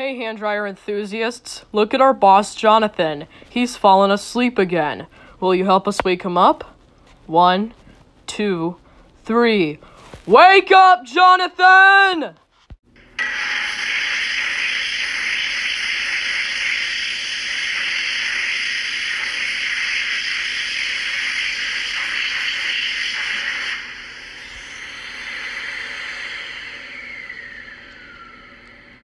Hey, hand dryer enthusiasts, look at our boss, Jonathan. He's fallen asleep again. Will you help us wake him up? One, two, three. Wake up, Jonathan!